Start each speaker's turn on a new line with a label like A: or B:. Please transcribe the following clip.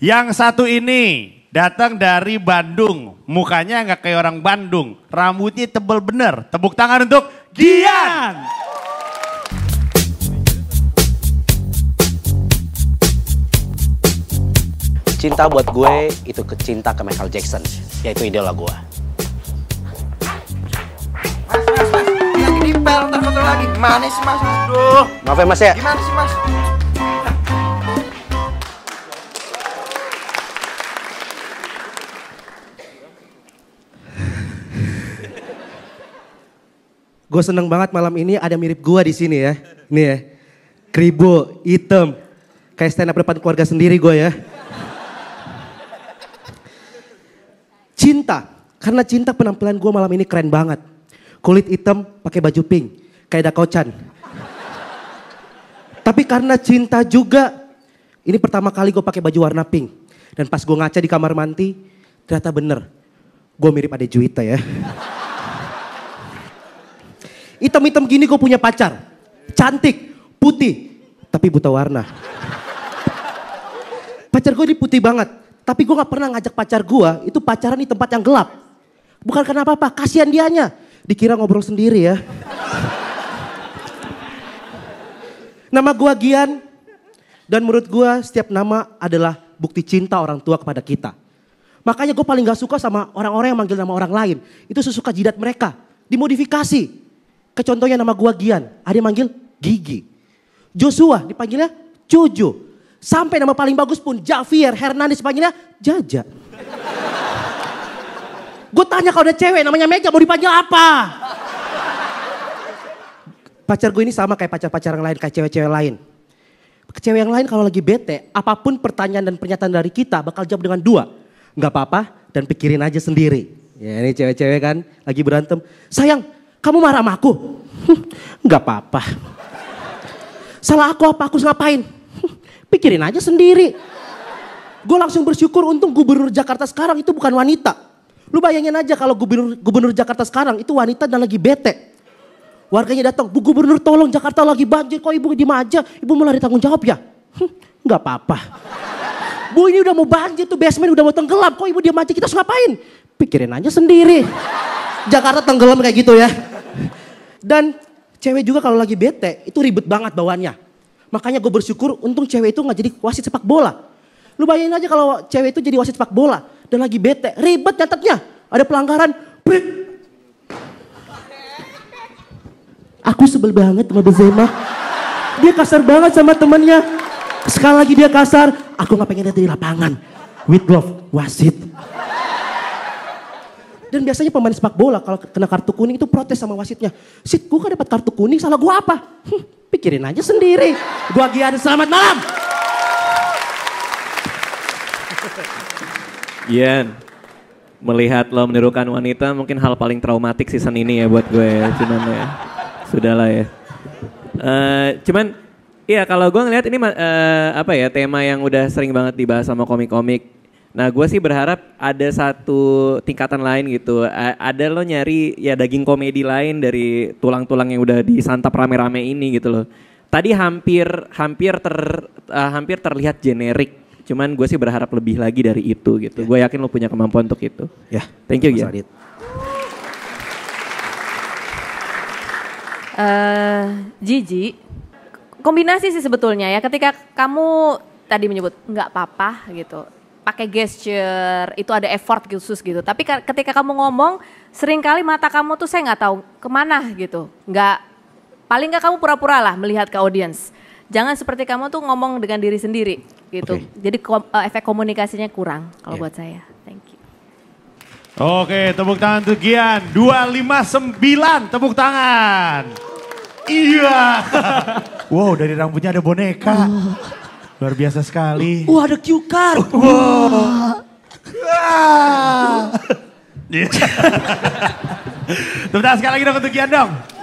A: Yang satu ini datang dari Bandung. Mukanya nggak kayak orang Bandung. Rambutnya tebel bener. Tepuk tangan untuk Gian. Cinta buat gue itu kecinta ke Michael Jackson, yaitu idola gue. Mas, mas, mas, yang ini pel, lagi. manis mas? Aduh. Maaf ya mas ya. Gimana sih mas? Gue seneng banget malam ini ada mirip gue di sini ya. Nih ya. Kribo, item. Kayak stand up depan keluarga sendiri gue ya. Cinta. Karena cinta penampilan gue malam ini keren banget. Kulit hitam pakai baju pink. Kayak dakocan. Tapi karena cinta juga. Ini pertama kali gue pakai baju warna pink. Dan pas gue ngaca di kamar manti ternyata bener. Gue mirip Ade Juwita ya. Hitam-hitam gini gue punya pacar. Cantik, putih, tapi buta warna. Pacar gue ini putih banget. Tapi gue gak pernah ngajak pacar gue itu pacaran di tempat yang gelap. Bukan karena apa-apa, kasihan dianya. Dikira ngobrol sendiri ya. Nama gue Gian. Dan menurut gue setiap nama adalah bukti cinta orang tua kepada kita. Makanya gue paling gak suka sama orang-orang yang manggil nama orang lain. Itu sesuka jidat mereka. Dimodifikasi. Kecontohnya nama gua Gian, ada yang manggil Gigi. Joshua dipanggilnya Jojo. Sampai nama paling bagus pun Javier Hernandez panggilnya Jaja. Gue tanya kalau ada cewek namanya Mega mau dipanggil apa? Pacar gue ini sama kayak pacar-pacar yang lain, kayak cewek-cewek lain. Cewek yang lain kalau lagi bete, apapun pertanyaan dan pernyataan dari kita bakal jawab dengan dua. Gak apa-apa dan pikirin aja sendiri. Ya ini cewek-cewek kan lagi berantem. Sayang, kamu marah sama aku? Enggak apa-apa. Salah aku apa? Aku ngapain? pikirin aja sendiri. Gue langsung bersyukur untung gubernur Jakarta sekarang itu bukan wanita. Lu bayangin aja kalau gubernur gubernur Jakarta sekarang itu wanita dan lagi bete. Warganya datang, Bu Gubernur tolong Jakarta lagi banjir, kok ibu di aja, ibu mulai tanggung jawab ya? Hm, apa-apa. Bu ini udah mau banjir tuh basement udah mau tenggelam, kok ibu diam aja kita harus ngapain? Pikirin aja sendiri. Jakarta tenggelam kayak gitu ya. Dan cewek juga kalau lagi bete itu ribet banget bawaannya. Makanya gue bersyukur untung cewek itu gak jadi wasit sepak bola. Lu bayangin aja kalau cewek itu jadi wasit sepak bola dan lagi bete, ribet nyatetnya. Ada pelanggaran, Brit. Aku sebel banget sama Benzema. Dia kasar banget sama temennya. Sekali lagi dia kasar, aku gak pengen lihat di lapangan. With love, wasit. Dan biasanya pemain sepak bola kalau kena kartu kuning itu protes sama wasitnya. Sit, gue kan dapat kartu kuning, salah gua apa? Hm, pikirin aja sendiri. Gua Gian, selamat malam.
B: Gian, melihat lo menirukan wanita mungkin hal paling traumatik season ini ya buat gue ya. Cuman ya, sudahlah ya. Uh, cuman Iya kalau gue ngeliat ini uh, apa ya tema yang udah sering banget dibahas sama komik-komik Nah, gue sih berharap ada satu tingkatan lain gitu. A ada lo nyari ya daging komedi lain dari tulang-tulang yang udah disantap rame-rame ini gitu loh. Tadi hampir hampir ter uh, hampir terlihat generik. Cuman gue sih berharap lebih lagi dari itu gitu. Yeah. Gue yakin lo punya kemampuan untuk itu. Ya. Thank you ya. Uh, Gigi, kombinasi sih sebetulnya ya. Ketika kamu tadi menyebut nggak apa-apa gitu pakai gesture, itu ada effort khusus gitu. Tapi ketika kamu ngomong, seringkali mata kamu tuh saya nggak tahu kemana gitu. Nggak, paling nggak kamu pura-pura lah melihat ke audience. Jangan seperti kamu tuh ngomong dengan diri sendiri gitu. Okay. Jadi kom eh, efek komunikasinya kurang kalau yeah. buat saya. Thank you.
A: Oke, tepuk tangan untuk Gian. 259 tepuk tangan. Iya. Wow, dari rambutnya ada boneka. Oh. Luar biasa sekali. Wah oh, uh, ada cue card. Wow. Oh. Wow. Tepuk sekali lagi dapat tukian dong.